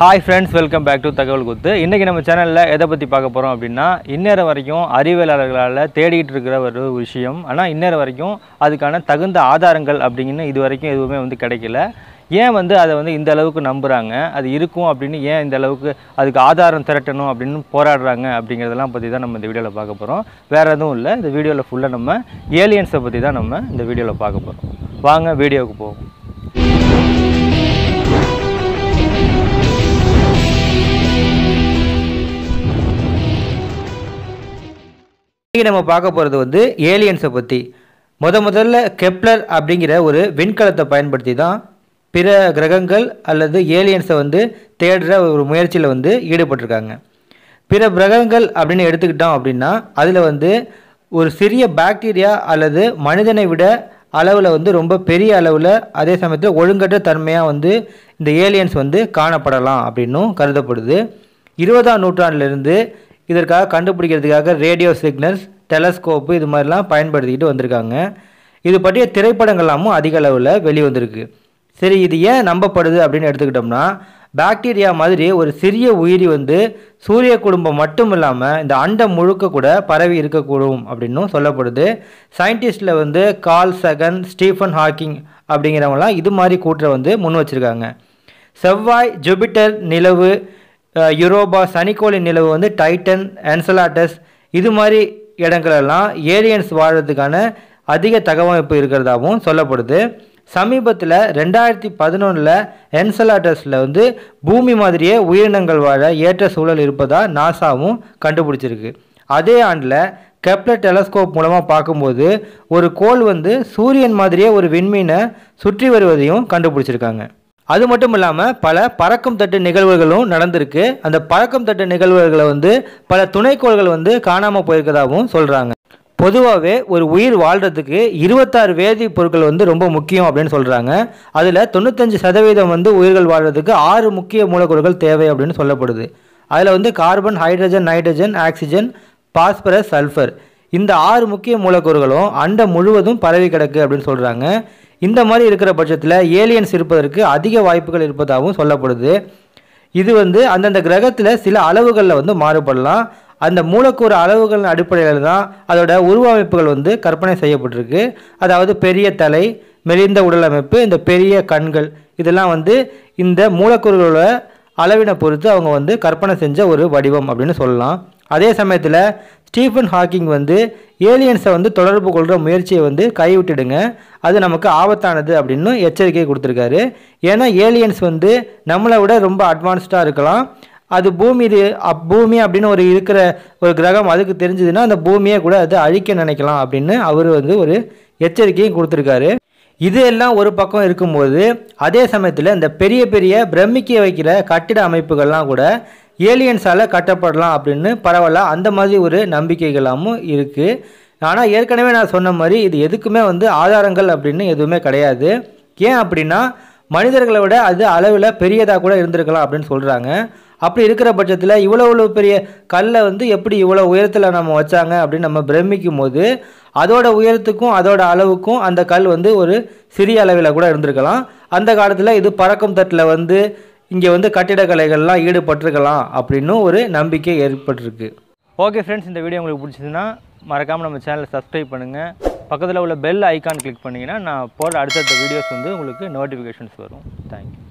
hi friends welcome back to தகவல் குத்து இன்றைக்கி நம்ம சேனலில் எதை பற்றி பார்க்க போகிறோம் அப்படின்னா இந்நேரம் வரைக்கும் அறிவியலாளர்களால் தேடிக்கிட்டு இருக்கிற ஒரு விஷயம் ஆனால் இந்நேரம் வரைக்கும் அதுக்கான தகுந்த ஆதாரங்கள் அப்படிங்கன்னு இது வரைக்கும் எதுவுமே வந்து கிடைக்கல ஏன் வந்து அதை வந்து இந்த அளவுக்கு நம்புகிறாங்க அது இருக்கும் அப்படின்னு ஏன் இந்த அளவுக்கு அதுக்கு ஆதாரம் திரட்டணும் அப்படின்னு போராடுறாங்க அப்படிங்கிறதெல்லாம் பற்றி தான் நம்ம இந்த வீடியோவில் பார்க்க போகிறோம் வேறு எதுவும் இல்லை இந்த வீடியோவில் ஃபுல்லாக நம்ம ஏலியன்ஸை பற்றி தான் நம்ம இந்த வீடியோவில் பார்க்க போகிறோம் வாங்க வீடியோவுக்கு போவோம் இன்றைக்கி நம்ம பார்க்க போகிறது வந்து ஏலியன்ஸை பற்றி முத முதல்ல கெப்லர் அப்படிங்கிற ஒரு விண்கலத்தை பயன்படுத்தி தான் பிற கிரகங்கள் அல்லது ஏலியன்ஸை வந்து தேடுற ஒரு முயற்சியில் வந்து ஈடுபட்டிருக்காங்க பிற கிரகங்கள் அப்படின்னு எடுத்துக்கிட்டோம் அப்படின்னா அதில் வந்து ஒரு சிறிய பாக்டீரியா அல்லது மனிதனை விட அளவில் வந்து ரொம்ப பெரிய அளவில் அதே சமயத்தில் ஒழுங்கற்ற தன்மையாக வந்து இந்த ஏலியன்ஸ் வந்து காணப்படலாம் அப்படின்னும் கருதப்படுது இருபதாம் நூற்றாண்டிலிருந்து இதற்காக கண்டுபிடிக்கிறதுக்காக ரேடியோ சிக்னல்ஸ் டெலஸ்கோப்பு இது மாதிரிலாம் பயன்படுத்திக்கிட்டு வந்திருக்காங்க இது பற்றிய திரைப்படங்கள்லாமும் அதிக அளவில் வெளிவந்திருக்கு சரி இது ஏன் நம்பப்படுது அப்படின்னு எடுத்துக்கிட்டோம்னா பாக்டீரியா மாதிரி ஒரு சிறிய உயிரி வந்து சூரிய குடும்பம் மட்டும் இல்லாமல் இந்த அண்டம் முழுக்க கூட பரவி இருக்கக்கூடும் அப்படின்னும் சொல்லப்படுது சயின்டிஸ்டில் வந்து கால் சகன் ஸ்டீஃபன் ஹாக்கிங் அப்படிங்கிறவங்களாம் இது மாதிரி கூட்டுற வந்து முன் வச்சுருக்காங்க செவ்வாய் ஜூபிட்டர் நிலவு யூரோபா சனிக்கோளி நிலவு வந்து டைட்டன் என்சலாட்டஸ் இது மாதிரி இடங்களெல்லாம் ஏலியன்ஸ் வாழ்கிறதுக்கான அதிக தகவமைப்பு இருக்கிறதாகவும் சொல்லப்படுது சமீபத்தில் ரெண்டாயிரத்தி பதினொன்றில் என்சலாட்டஸில் வந்து பூமி மாதிரியே உயிரினங்கள் வாழ ஏற்ற சூழல் இருப்பதாக நாசாவும் கண்டுபிடிச்சிருக்கு அதே ஆண்டில் கெப்ல டெலஸ்கோப் மூலமாக பார்க்கும்போது ஒரு கோள் வந்து சூரியன் மாதிரியே ஒரு விண்மீனை சுற்றி வருவதையும் கண்டுபிடிச்சிருக்காங்க அது மட்டும் இல்லாமல் பல பறக்கும் தட்டு நிகழ்வுகளும் நடந்திருக்கு அந்த பறக்கும் தட்டு நிகழ்வுகளை வந்து பல துணைக்கோள்கள் வந்து காணாமல் போயிருக்கதாகவும் சொல்கிறாங்க பொதுவாகவே ஒரு உயிர் வாழ்கிறதுக்கு இருபத்தாறு வேதிப்பொருட்கள் வந்து ரொம்ப முக்கியம் அப்படின்னு சொல்கிறாங்க அதில் தொண்ணூத்தஞ்சு சதவீதம் வந்து உயிர்கள் வாழ்கிறதுக்கு ஆறு முக்கிய மூலக்கூறுகள் தேவை அப்படின்னு சொல்லப்படுது அதில் வந்து carbon hydrogen nitrogen oxygen phosphorus sulphur இந்த ஆறு முக்கிய மூலக்கூறுகளும் அண்டை முழுவதும் பரவி கிடக்கு அப்படின்னு சொல்கிறாங்க இந்த மாதிரி இருக்கிற பட்சத்தில் ஏலியன்ஸ் இருப்பதற்கு அதிக வாய்ப்புகள் இருப்பதாகவும் சொல்லப்படுது இது வந்து அந்தந்த கிரகத்தில் சில அளவுகளில் வந்து மாறுபடலாம் அந்த மூலக்கூறு அளவுகளின் அடிப்படையில் தான் அதோட உருவமைப்புகள் வந்து கற்பனை செய்யப்பட்டிருக்கு அதாவது பெரிய தலை மெலிந்த உடல் அமைப்பு இந்த பெரிய கண்கள் இதெல்லாம் வந்து இந்த மூலக்கூறுகளோட அளவினை பொறுத்து அவங்க வந்து கற்பனை செஞ்ச ஒரு வடிவம் அப்படின்னு சொல்லலாம் அதே சமயத்தில் ஸ்டீஃபன் ஹாக்கிங் வந்து ஏலியன்ஸை வந்து தொடர்பு கொள்கிற முயற்சியை வந்து கைவிட்டுடுங்க அது நமக்கு ஆபத்தானது அப்படின்னு எச்சரிக்கை கொடுத்துருக்காரு ஏன்னா ஏலியன்ஸ் வந்து நம்மளை விட ரொம்ப அட்வான்ஸ்டாக இருக்கலாம் அது பூமி இது அப் பூமி அப்படின்னு ஒரு இருக்கிற ஒரு கிரகம் அதுக்கு தெரிஞ்சதுன்னா அந்த பூமியை கூட அதை அழிக்க நினைக்கலாம் அப்படின்னு அவர் வந்து ஒரு எச்சரிக்கையும் கொடுத்துருக்காரு இது எல்லாம் ஒரு பக்கம் இருக்கும்போது அதே சமயத்தில் இந்த பெரிய பெரிய பிரமிக்க வைக்கிற கட்டிட அமைப்புகள்லாம் கூட ஏலியன்ஸால் கட்டப்படலாம் அப்படின்னு பரவாயில்ல அந்த மாதிரி ஒரு நம்பிக்கைகளாகவும் இருக்குது ஆனால் ஏற்கனவே நான் சொன்ன மாதிரி இது எதுக்குமே வந்து ஆதாரங்கள் அப்படின்னு எதுவுமே கிடையாது ஏன் அப்படின்னா மனிதர்களை விட அது அளவில் பெரியதாக கூட இருந்திருக்கலாம் அப்படின்னு சொல்கிறாங்க அப்படி இருக்கிற பட்சத்தில் இவ்வளோ இவ்வளோ பெரிய கல்லை வந்து எப்படி இவ்வளோ உயரத்தில் நம்ம வச்சாங்க அப்படின்னு நம்ம பிரமிக்கும் போது அதோட உயரத்துக்கும் அதோட அளவுக்கும் அந்த கல் வந்து ஒரு சிறிய அளவில் கூட இருந்திருக்கலாம் அந்த காலத்தில் இது பறக்கும் தட்டில் வந்து இங்கே வந்து கட்டிடக்கலைகள்லாம் ஈடுபட்டிருக்கலாம் அப்படின்னு ஒரு நம்பிக்கை ஏற்பட்டிருக்கு ஓகே ஃப்ரெண்ட்ஸ் இந்த வீடியோ உங்களுக்கு பிடிச்சதுன்னா மறக்காமல் நம்ம சேனலை சப்ஸ்கிரைப் பண்ணுங்கள் பக்கத்தில் உள்ள பெல் ஐக்கான் கிளிக் பண்ணிங்கன்னா நான் போடுற அடுத்தடுத்த வீடியோஸ் வந்து உங்களுக்கு நோட்டிஃபிகேஷன்ஸ் வரும் தேங்க்யூ